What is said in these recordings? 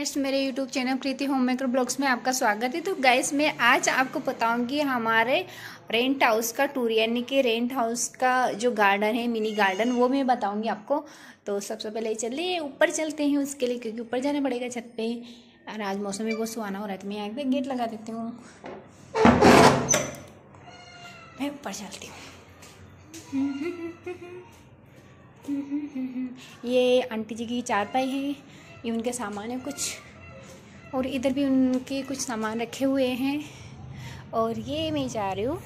Friends मेरे YouTube channel Preeti home maker blogs में आपका स्वागत है तो गाइस मैं आज आपको बताऊंगी हमारे रेंट हाउस का टूर यानी कि रेंट हाउस का जो गार्डन है मिनी गार्डन वो मैं बताऊंगी आपको तो सबसे पहले चलिए ऊपर चलते हैं उसके लिए क्योंकि ऊपर जाना पड़ेगा छत पे और आज मौसम भी बहुत सुहाना हो रहा है तो मैं यहाँ पे गेट लगा देती हूँ मैं ऊपर चलती हूँ ये आंटी जी की चारपाई है ये उनके सामान है कुछ और इधर भी उनके कुछ सामान रखे हुए हैं और ये मैं जा रही हूँ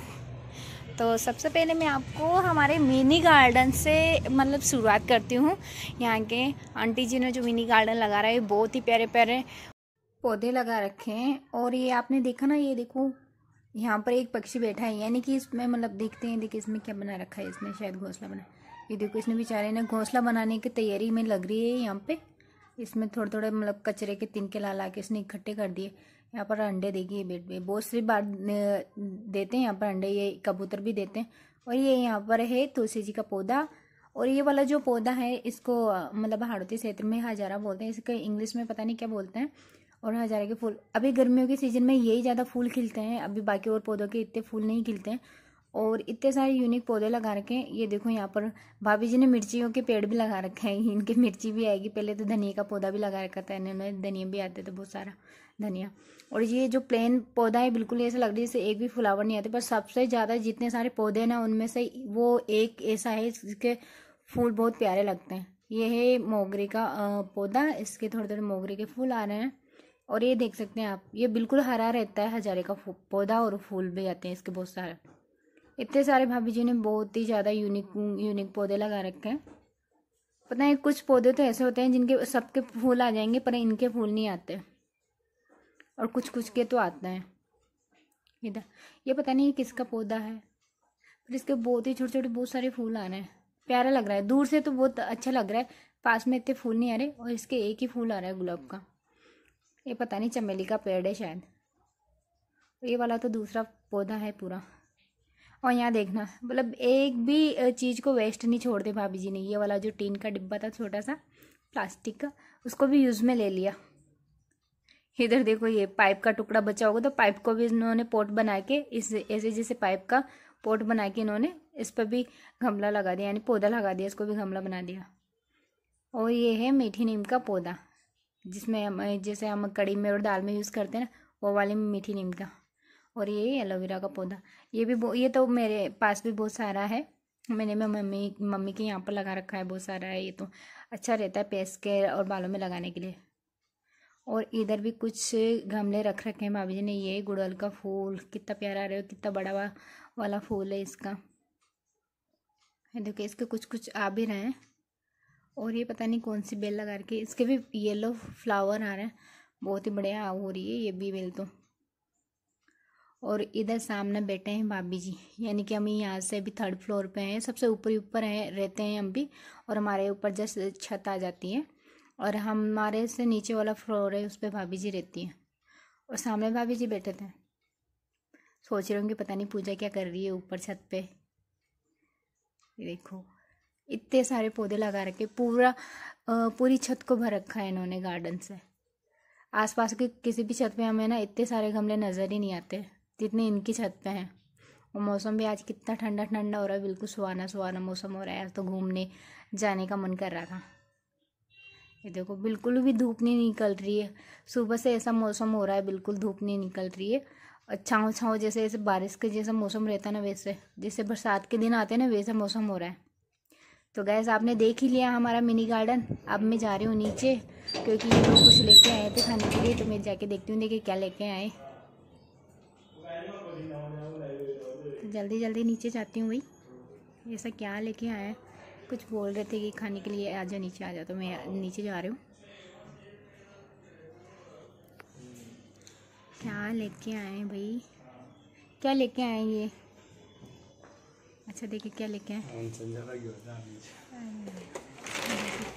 तो सबसे पहले मैं आपको हमारे मिनी गार्डन से मतलब शुरुआत करती हूँ यहाँ के आंटी जी ने जो मिनी गार्डन लगा रहा है बहुत ही प्यारे प्यारे पौधे लगा रखे हैं और ये आपने देखा ना ये देखो यहाँ पर एक पक्षी बैठा है यानी कि इसमें मतलब देखते हैं देखिए इसमें क्या बना रखा है इसने शायद घोंसला बना ये देखो इसने बेचारे ने घोंसला बनाने की तैयारी में लग रही है यहाँ पर इसमें थोड़े थोड़े मतलब कचरे के तिनके ला ला के उसने इकट्ठे कर दिए यहाँ पर अंडे देगी ये बेट में बहुत सी बार देते हैं यहाँ पर अंडे ये कबूतर भी देते हैं और ये यहाँ पर है तुलसी जी का पौधा और ये वाला जो पौधा है इसको मतलब भारतीय क्षेत्र में हजारा बोलते हैं इसके इंग्लिश में पता नहीं क्या बोलते हैं और हजारा के फूल अभी गर्मियों के सीज़न में यही ज़्यादा फूल खिलते हैं अभी बाकी और पौधों के इतने फूल नहीं खिलते हैं और इतने सारे यूनिक पौधे लगा रखे हैं ये देखो यहाँ पर भाभी जी ने मिर्चियों के पेड़ भी लगा रखे हैं इनके मिर्ची भी आएगी पहले तो धनिया का पौधा भी लगा रखा था इन्होंने धनिया भी आते थे बहुत सारा धनिया और ये जो प्लेन पौधा है बिल्कुल ऐसा लग रहा है जैसे एक भी फ्लावर नहीं आते पर सबसे ज़्यादा जितने सारे पौधे हैं ना उनमें से वो एक ऐसा है जिसके फूल बहुत प्यारे लगते हैं ये है मोगरे का पौधा इसके थोड़े थोड़े मोगरे के फूल आ रहे हैं और ये देख सकते हैं आप ये बिल्कुल हरा रहता है हजारे का पौधा और फूल भी आते हैं इसके बहुत सारे इतने सारे भाभी जी ने बहुत ही ज़्यादा यूनिक यूनिक पौधे लगा रखे हैं पता है कुछ पौधे तो ऐसे होते हैं जिनके सबके फूल आ जाएंगे पर इनके फूल नहीं आते और कुछ कुछ के तो आते हैं इधर ये पता नहीं किसका पौधा है फिर इसके बहुत ही छोटे छोटे बहुत सारे फूल आ रहे हैं प्यारा लग रहा है दूर से तो बहुत अच्छा लग रहा है पास में इतने फूल नहीं आ रहे और इसके एक ही फूल आ रहा है गुलाब का ये पता नहीं चमेली का पेड़ है शायद ये वाला तो दूसरा पौधा है पूरा और यहाँ देखना मतलब एक भी चीज़ को वेस्ट नहीं छोड़ते भाभी जी ने ये वाला जो टीन का डिब्बा था छोटा सा प्लास्टिक का उसको भी यूज़ में ले लिया इधर देखो ये पाइप का टुकड़ा बचा होगा तो पाइप को भी इन्होंने पोर्ट बना के इस ऐसे जैसे पाइप का पोर्ट बना के इन्होंने इस पर भी गमला लगा दिया यानी पौधा लगा दिया इसको भी गमला बना दिया और ये है मीठी नीम का पौधा जिसमें हम जैसे हम कड़ी में और दाल में यूज़ करते हैं ना वो वाले मीठी नीम का और ये एलोवेरा का पौधा ये भी ये तो मेरे पास भी बहुत सारा है मैंने मैं मम्मी मम्मी के यहाँ पर लगा रखा है बहुत सारा है ये तो अच्छा रहता है पेस के और बालों में लगाने के लिए और इधर भी कुछ गमले रख रखे हैं भाभी जी ने ये गुड़हल का फूल कितना प्यारा रहे हो कितना बड़ा वा, वाला फूल है इसका देखिए इसके कुछ कुछ आ भी रहे हैं और ये पता नहीं कौन सी बेल लगा रखी है इसके भी येलो फ्लावर आ रहे हैं बहुत ही बढ़िया हो रही है ये भी बेल तो और इधर सामने बैठे हैं भाभी जी यानी कि हम यहाँ से अभी थर्ड फ्लोर पे हैं सबसे ऊपर ऊपर हैं रहते हैं हम भी और हमारे ऊपर जस्ट छत आ जाती है और हमारे से नीचे वाला फ्लोर है उस पर भाभी जी रहती हैं और सामने भाभी जी बैठे थे सोच रहे होंगे पता नहीं पूजा क्या कर रही है ऊपर छत पे देखो इतने सारे पौधे लगा रखे पूरा पूरी छत को भर रखा है इन्होंने गार्डन से आसपास के किसी भी छत पे हमें ना इतने सारे गमले नज़र ही नहीं आते हैं जितने इनकी छत पे हैं और मौसम भी आज कितना ठंडा ठंडा हो रहा है बिल्कुल सुहाना सुहाना मौसम हो रहा है आज तो घूमने जाने का मन कर रहा था ये देखो बिल्कुल भी धूप नहीं निकल रही है सुबह से ऐसा मौसम हो रहा है बिल्कुल धूप नहीं निकल रही है और छाँव छाँव जैसे ऐसे बारिश के जैसा मौसम रहता है ना वैसे जैसे बरसात के दिन आते हैं ना वैसा मौसम हो रहा है तो गैस आपने देख ही लिया हमारा मिनी गार्डन अब मैं जा रही हूँ नीचे क्योंकि ये लोग कुछ लेके आए थे खाने के लिए तो मैं जाके देखती हूँ देखिए क्या लेके आए जल्दी जल्दी नीचे जाती हूँ भाई ऐसा क्या लेके आया कुछ बोल रहे थे कि खाने के लिए आ जा नीचे आ जा तो मैं नीचे जा रही हूँ क्या लेके आए भाई क्या लेके आए ये अच्छा देखिए क्या लेके आए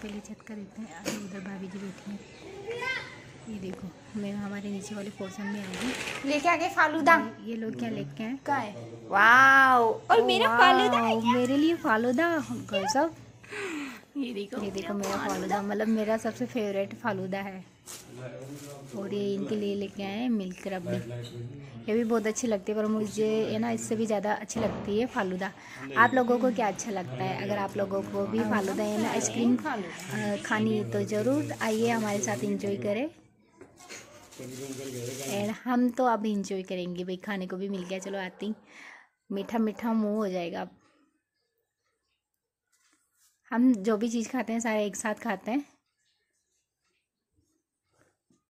पहले चेक कर देते हैं उधर भाभी जी बैठी हैं ये देखो मैं हमारे नीचे वाले पोर्शन में आएगी लेके आ गए फालूदा ये लोग क्या लेके आए है वाओ और मेरा oh, फालूदा है क्या? मेरे लिए फालूदा सब ये देखो ये देखो मेरा फालूदा मतलब मेरा सबसे फेवरेट फालूदा है और ये इनके लिए लेके आए मिल्क रबड़ी ये भी बहुत अच्छी लगती है पर मुझे है ना इससे भी ज़्यादा अच्छी लगती है फालूदा आप लोगों को क्या अच्छा लगता है अगर आप लोगों को भी फालूदा है ना आइसक्रीम खानी तो ज़रूर आइए हमारे साथ इंजॉय करें एंड हम तो अब इंजॉय करेंगे भाई खाने को भी मिल गया चलो आती मीठा मीठा मुँह हो जाएगा अब हम जो भी चीज़ खाते हैं सारे एक साथ खाते हैं